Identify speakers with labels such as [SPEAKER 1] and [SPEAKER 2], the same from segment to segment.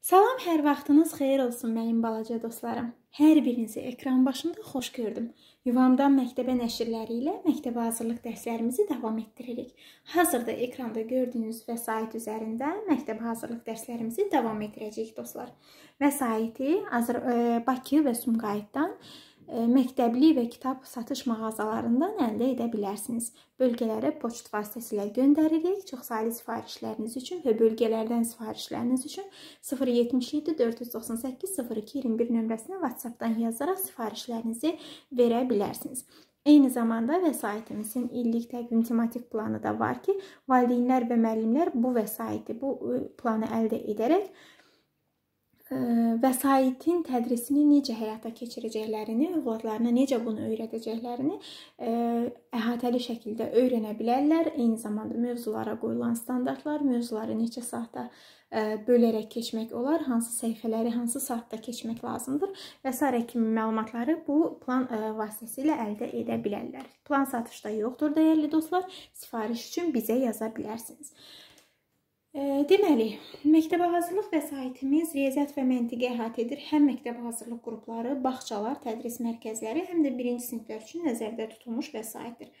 [SPEAKER 1] Salam, hər vaxtınız xeyir olsun mənim balaca dostlarım. Hər birinizi ekran başında xoş gördüm. Yuvamdan məktəbə nəşrləri ilə məktəbə hazırlıq dərslərimizi davam etdiririk. Hazırda ekranda gördüyünüz vəsait üzərində məktəbə hazırlıq dərslərimizi davam etdirəcəyik dostlar. Vəsaiti Azər e, Bakı və Sumqayıtdan E, məktəbli və kitab satış mağazalarından əldə edə bilərsiniz. Bölgələrə poçt vasitəsilə göndəririk. Çoxsaylı sifarişləriniz üçün və bölgələrdən sifarişləriniz üçün 077 498 02 21 nömrəsinə WhatsApp-dan yazaraq sifarişlərinizi verə bilərsiniz. Eyni zamanda vəsaitimizin illik təqvim tematik planı da var ki, valideynlər və müəllimlər bu vəsaiti, bu e, planı əldə edərək vəsaitin tədrisini necə həyata keçirəcəklərini, övladlarına necə bunu öyrədəcəklərini əhatəli şəkildə öyrənə bilərlər. Eyni zamanda mövzulara qoyulan standartlar, mövzuları neçə saatda bölərək keçmək olar, hansı səhifələri hansı saatda keçmək lazımdır və s. kimi məlumatları bu plan vasitəsilə əldə edə bilərlər. Plan satışda yoxdur dəyərli dostlar. Sifariş üçün bizə yaza bilərsiniz. Deməli, məktəbə hazırlıq vəsaitimiz riyaziyyat və məntiqə əhatə edir. Həm məktəbə hazırlıq qrupları, bağçalar, tədris mərkəzləri, həm də birinci siniflər üçün nəzərdə tutulmuş vəsaitdir.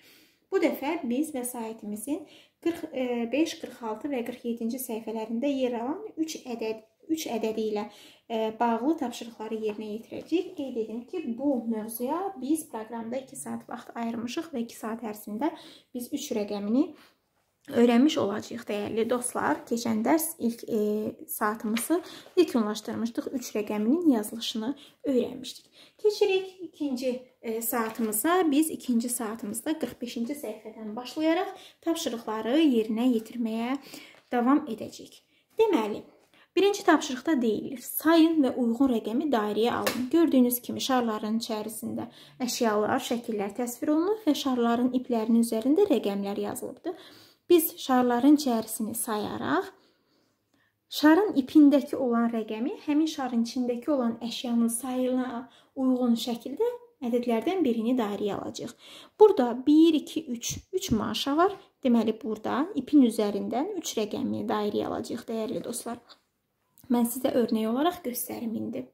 [SPEAKER 1] Bu dəfə biz vəsaitimizin 45, 46 e, və 47-ci səhifələrində yer alan 3 ədəd 3 ədədi ilə e, bağlı tapşırıqları yerinə yetirəcəyik. Qeyd edim ki, bu mövzuya biz proqramda 2 saat vaxt ayırmışıq və 2 saat ərzində biz 3 rəqəmini öyrənmiş olacağıq dəyərli dostlar. Keçən dərs ilk e, saatımızı yekunlaşdırmışdıq. 3 rəqəminin yazılışını öyrənmişdik. Keçirik ikinci e, saatımıza. Biz ikinci saatımızda 45-ci səhifədən başlayaraq tapşırıqları yerinə yetirməyə davam edəcəyik. Deməli, birinci tapşırıqda deyilir. Sayın və uyğun rəqəmi dairəyə alın. Gördüyünüz kimi şarların içərisində əşyalar, şəkillər təsvir olunur və şarların iplərinin üzərində rəqəmlər yazılıbdır. Biz şarların cərisini sayaraq şarın ipindəki olan rəqəmi həmin şarın içindəki olan əşyanın sayına uyğun şəkildə ədədlərdən birini dairəyə alacağıq. Burada 1 2 3 3 manşa var. Deməli burada ipin üzərindən 3 rəqəmini dairəyə alacağıq dəyərli dostlar. Mən sizə örnək olaraq göstərim indi.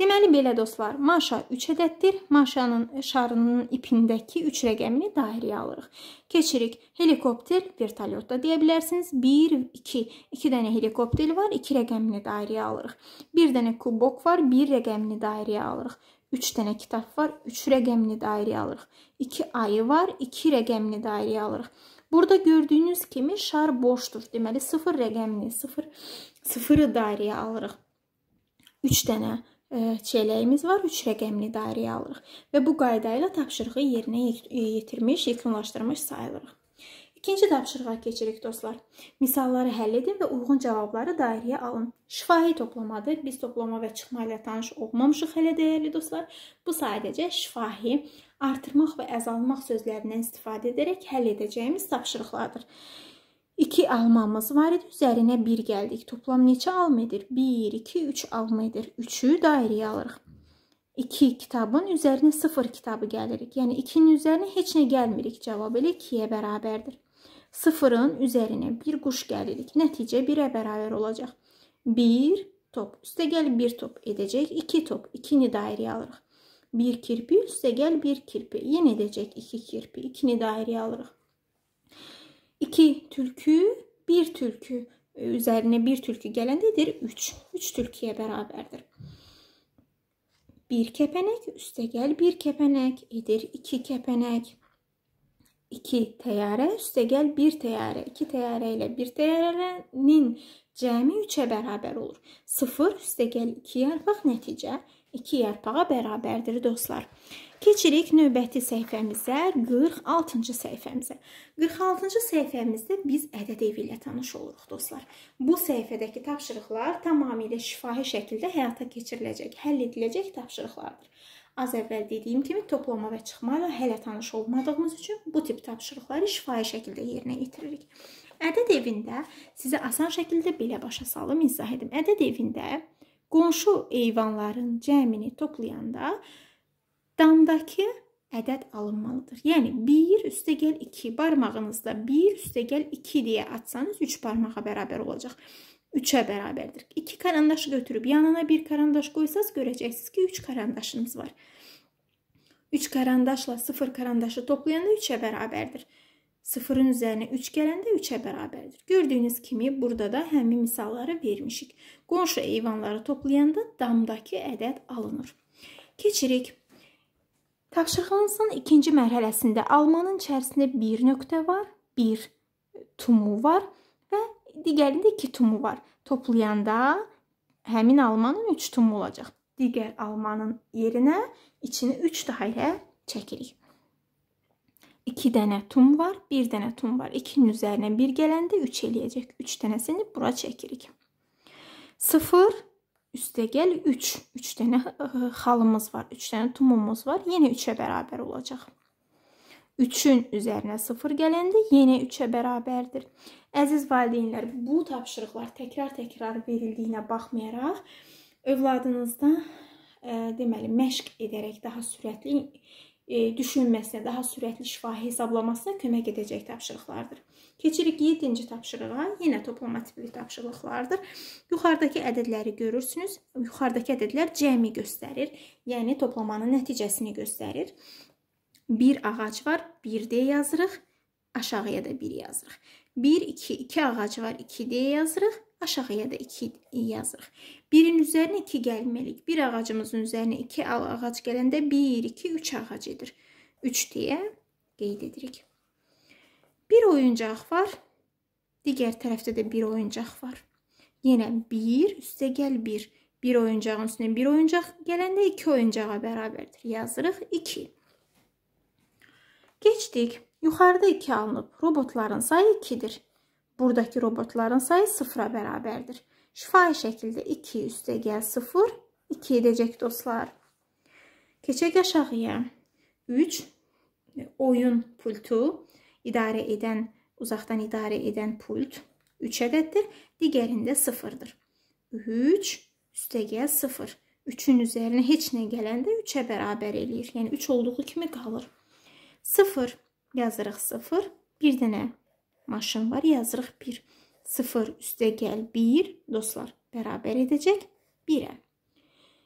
[SPEAKER 1] Deməli belə dostlar, maşa 3 ədəddir. Maşanın şarının ipindəki 3 rəqəmini dairəyə alırıq. Keçirik. Helikopter, vertolyot da deyə bilərsiniz. 1 2. 2 dənə helikopter var, 2 rəqəmini dairəyə alırıq. 1 dənə kubok var, 1 rəqəmini dairəyə alırıq. 3 dənə kitab var, 3 rəqəmini dairəyə alırıq. 2 ayı var, 2 rəqəmini dairəyə alırıq. Burada gördüyünüz kimi şar boşdur. Deməli 0 rəqəmini, 0 sıfır, 0-ı dairəyə alırıq. 3 dənə çeləyimiz var, 3 rəqəmli dairəyə alırıq və bu qayda ilə tapşırığı yerinə yetirmiş, yekunlaşdırmış sayılırıq. İkinci tapşırığa keçirik dostlar. Misalları həll edin və uyğun cavabları dairəyə alın. Şifahi toplamadır. Biz toplama və çıxma ilə tanış olmamışıq hələ dəyərli dostlar. Bu sadəcə şifahi artırmaq və əzalmaq sözlərindən istifadə edərək həll edəcəyimiz tapşırıqlardır. 2 almamız var idi. Üzərinə 1 gəldik. Toplam neçə alma edir? 1, 2, 3 alma edir. 3-ü dairəyə alırıq. 2 kitabın üzərinə 0 kitabı gəlirik. Yəni 2-nin üzərinə heç nə gəlmirik. Cavab elə 2-yə bərabərdir. 0-ın üzərinə 1 quş gəlirik. Nəticə 1-ə bərabər olacaq. 1 top. Üstə gəl 1 top edəcək. 2 top. 2-ni dairəyə alırıq. 1 kirpi üstə gəl 1 kirpi. Yenə edəcək 2 kirpi. 2-ni dairəyə alırıq. 2 tülkü, 1 tülkü e, üzərinə 1 tülkü gələndədir 3. 3 tülküyə bərabərdir. 1 kəpənək üstə gəl 1 kəpənək edir 2 kəpənək. 2 təyyarə üstə gəl 1 təyyarə. 2 təyyarə ilə 1 təyyarənin cəmi 3-ə bərabər olur. 0 üstə gəl 2 yarpaq nəticə 2 yarpağa bərabərdir dostlar. Keçirik növbəti səhifəmizə, 46-cı səhifəmizə. 46-cı səhifəmizdə biz ədəd evi ilə tanış oluruq dostlar. Bu səhifədəki tapşırıqlar tamamilə şifahi şəkildə həyata keçiriləcək, həll ediləcək tapşırıqlardır. Az əvvəl dediyim kimi toplama və çıxma ilə hələ tanış olmadığımız üçün bu tip tapşırıqları şifahi şəkildə yerinə yetiririk. Ədəd evində sizə asan şəkildə belə başa salım izah edim. Ədəd evində qonşu eyvanların cəmini toplayanda damdakı ədəd alınmalıdır. Yəni 1 üstəgəl 2 barmağınızda 1 üstəgəl 2 deyə atsanız 3 barmağa bərabər olacaq. 3-ə bərabərdir. 2 karandaşı götürüb yanına 1 karandaş qoysanız görəcəksiniz ki, 3 karandaşınız var. 3 karandaşla 0 karandaşı toplayanda 3-ə bərabərdir. Sıfırın üzərinə 3 gələndə 3-ə bərabərdir. Gördüyünüz kimi burada da həmin misalları vermişik. Qonşu eyvanları toplayanda damdakı ədəd alınır. Keçirik. Tapşırığınızın ikinci mərhələsində almanın içərisində bir nöqtə var, bir tumu var və digərində iki tumu var. Toplayanda həmin almanın 3 tumu olacaq. Digər almanın yerinə içini 3 dairə hə çəkirik. 2 dənə tum var, 1 dənə tum var. 2-nin üzərinə 1 gələndə 3 eləyəcək. 3 dənəsini bura çəkirik. 0 üstə gəl 3. 3 dənə xalımız var, 3 dənə tumumuz var. Yenə 3-ə bərabər olacaq. 3-ün üzərinə 0 gələndə yenə 3-ə bərabərdir. Əziz valideynlər, bu tapşırıqlar təkrar-təkrar verildiyinə baxmayaraq övladınızda deməli məşq edərək daha sürətli E, düşünməsinə, daha sürətli şifa hesablamasına kömək edəcək tapşırıqlardır. Keçirik 7-ci tapşırığa. Yenə toplama tipli tapşırıqlardır. Yuxarıdakı ədədləri görürsünüz. Yuxarıdakı ədədlər cəmi göstərir, yəni toplamanın nəticəsini göstərir. Bir ağac var, 1D yazırıq. Aşağıya da 1 yazırıq. 1 2 2 ağac var, 2D yazırıq aşağıya da 2 yazırıq. 1-in üzərinə 2 gəlməliyik. Bir ağacımızın üzərinə 2 ağac gələndə 1, 2, 3 ağac edir. 3 deyə qeyd edirik. Bir oyuncaq var. Digər tərəfdə də bir oyuncaq var. Yenə 1 üstə gəl 1. Bir oyuncağın üstünə bir oyuncaq gələndə 2 oyuncağa bərabərdir. Yazırıq 2. Keçdik. Yuxarıda 2 alınıb. Robotların sayı 2-dir buradakı robotların sayı sıfıra bərabərdir. Şifahi şəkildə 2 üstə gəl 0, 2 edəcək dostlar. Keçək aşağıya. 3 oyun pultu idarə edən, uzaqdan idarə edən pult 3 ədəddir, digərində 0-dır. 3 üstəgəl 0. 3-ün üzərinə heç nə gələndə 3-ə bərabər eləyir. Yəni 3 olduğu kimi qalır. 0 yazırıq 0, bir dənə maşın var. Yazırıq 1. 0 üstə gəl 1. Dostlar, bərabər edəcək 1-ə.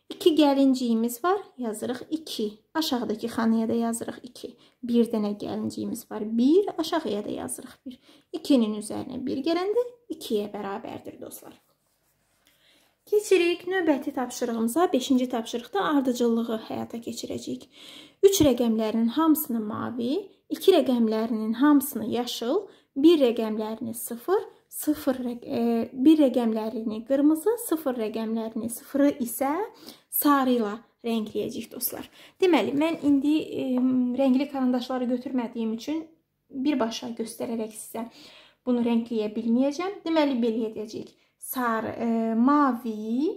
[SPEAKER 1] 2 gəlinciyimiz var. Yazırıq 2. Aşağıdakı xanaya da yazırıq 2. 1 dənə gəlinciyimiz var. 1. Aşağıya da yazırıq 1. 2-nin üzərinə 1 gələndə 2-yə bərabərdir dostlar. Keçirik növbəti tapşırığımıza. 5-ci tapşırıqda ardıcıllığı həyata keçirəcəyik. 3 rəqəmlərinin hamısını mavi, 2 rəqəmlərinin hamısını yaşıl, bir rəqəmlərini 0, 0 e, bir rəqəmlərini qırmızı, 0 rəqəmlərini 0-ı isə sarı ilə rəngləyəcəyik dostlar. Deməli, mən indi e, rəngli karandaşları götürmədiyim üçün birbaşa göstərərək sizə bunu rəngləyə bilməyəcəm. Deməli, belə edəcəyik. Sarı, e, mavi,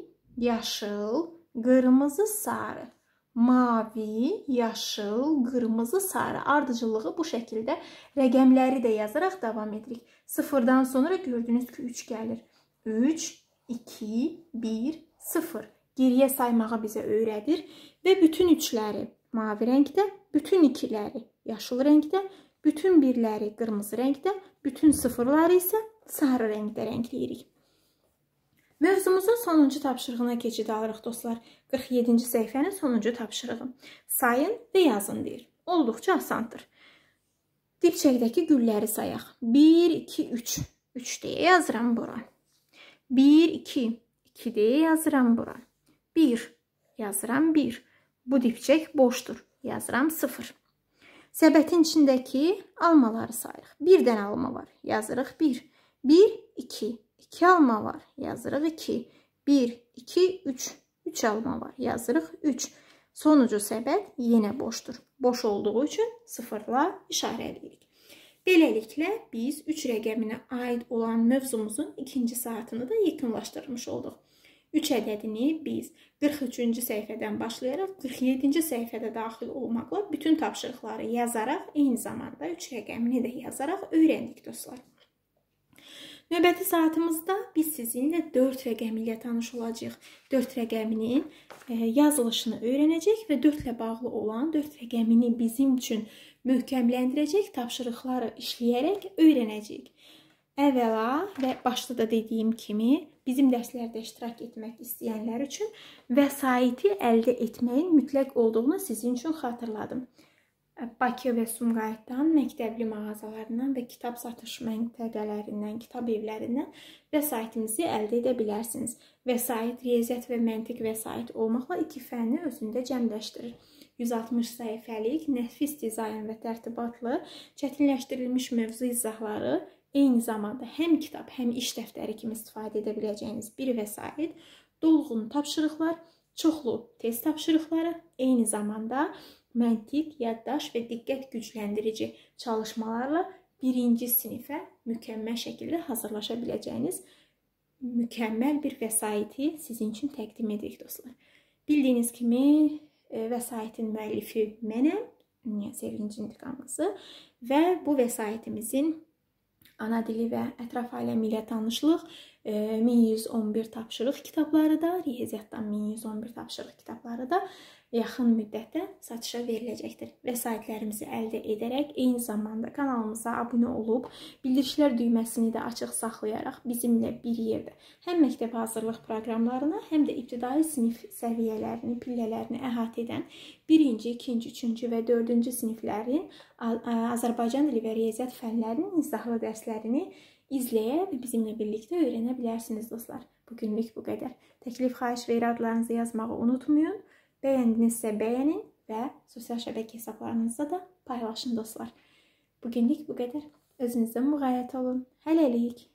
[SPEAKER 1] yaşıl, qırmızı, sarı mavi, yaşıl, qırmızı, sarı ardıcıllığı bu şəkildə rəqəmləri də yazaraq davam edirik. Sıfırdan sonra gördüyünüz ki 3 gəlir. 3, 2, 1, 0 geriyə saymağı bizə öyrədir və bütün üçləri mavi rəngdə, bütün ikiləri yaşıl rəngdə, bütün birləri qırmızı rəngdə, bütün sıfırları isə sarı rəngdə rəngləyirik. Mövzumuzun sonuncu tapşırığına keçid alırıq dostlar. 47-ci səhifənin sonuncu tapşırığı. Sayın və yazın deyir. Olduqca asandır. Dibçəkdəki gülləri sayaq. 1, 2, 3. 3 deyə yazıram bura. 1, 2, 2 deyə yazıram bura. 1, yazıram 1. Bu dibçək boşdur. Yazıram 0. Səbətin içindəki almaları sayırıq. Bir dənə alma var. Yazırıq 1. 1, 2, 2 alma var. Yazırıq 2. 1, 2, 3. 3 alma var. Yazırıq 3. Sonucu səbət yenə boşdur. Boş olduğu üçün sıfırla işarələyirik. Beləliklə, biz 3 rəqəminə aid olan mövzumuzun ikinci saatını da yekunlaşdırmış olduq. 3 ədədini biz 43-cü səhifədən başlayaraq 47-ci səhifədə daxil olmaqla bütün tapşırıqları yazaraq, eyni zamanda 3 rəqəmini də yazaraq öyrəndik dostlar. Növbəti saatimizdə biz sizinlə 4 rəqəmi ilə tanış olacağıq. 4 rəqəminin e, yazılışını öyrənəcək və 4 ilə bağlı olan 4 rəqəmini bizim üçün möhkəmləndirəcək tapşırıqları işləyərək öyrənəcəyik. Əvvəla və başda da dediyim kimi, bizim dərslərdə iştirak etmək istəyənlər üçün vəsaiti əldə etməyin mütləq olduğunu sizin üçün xatırladım. Bakı və Sumqayıtdan, məktəbli mağazalarından və kitab satış məntəqələrindən, kitab evlərindən vəsaitinizi əldə edə bilərsiniz. Vəsait, riyaziyyat və məntiq vəsait olmaqla iki fənni özündə cəmləşdirir. 160 səhifəlik, nəfis dizayn və tərtibatlı, çətinləşdirilmiş mövzu izahları eyni zamanda həm kitab, həm iş dəftəri kimi istifadə edə biləcəyiniz bir vəsait, dolğun tapşırıqlar, çoxlu test tapşırıqları, eyni zamanda məntiq, yaddaş və diqqət gücləndirici çalışmalarla birinci sinifə mükəmməl şəkildə hazırlaşa biləcəyiniz mükəmməl bir vəsaiti sizin üçün təqdim edirik dostlar. Bildiyiniz kimi e, vəsaitin müəllifi mənəm, Niyə Sevincin intiqamlısı və bu vəsaitimizin ana dili və ətraf aləmi ilə tanışlıq 1111 tapşırıq kitabları da, riyaziyyatdan 1111 tapşırıq kitabları da yaxın müddətdə satışa veriləcəkdir. Vəsaitlərimizi əldə edərək eyni zamanda kanalımıza abunə olub, bildirişlər düyməsini də açıq saxlayaraq bizimlə bir yerdə həm məktəb hazırlıq proqramlarını, həm də ibtidai sinif səviyyələrini, pillələrini əhatə edən 1-ci, 2-ci, 3-cü və 4-cü siniflərin Azərbaycan dili və riyaziyyat fənlərinin izahlı dərslərini izləyə və bizimlə birlikdə öyrənə bilərsiniz dostlar. Bugünlük bu qədər. Təklif xahiş və iradlarınızı yazmağı unutmayın. Bəyəndinizsə bəyənin və sosial şəbəkə hesablarınızda da paylaşın dostlar. Bugünlük bu qədər. Özünüzə müğayət olun. Hələlik.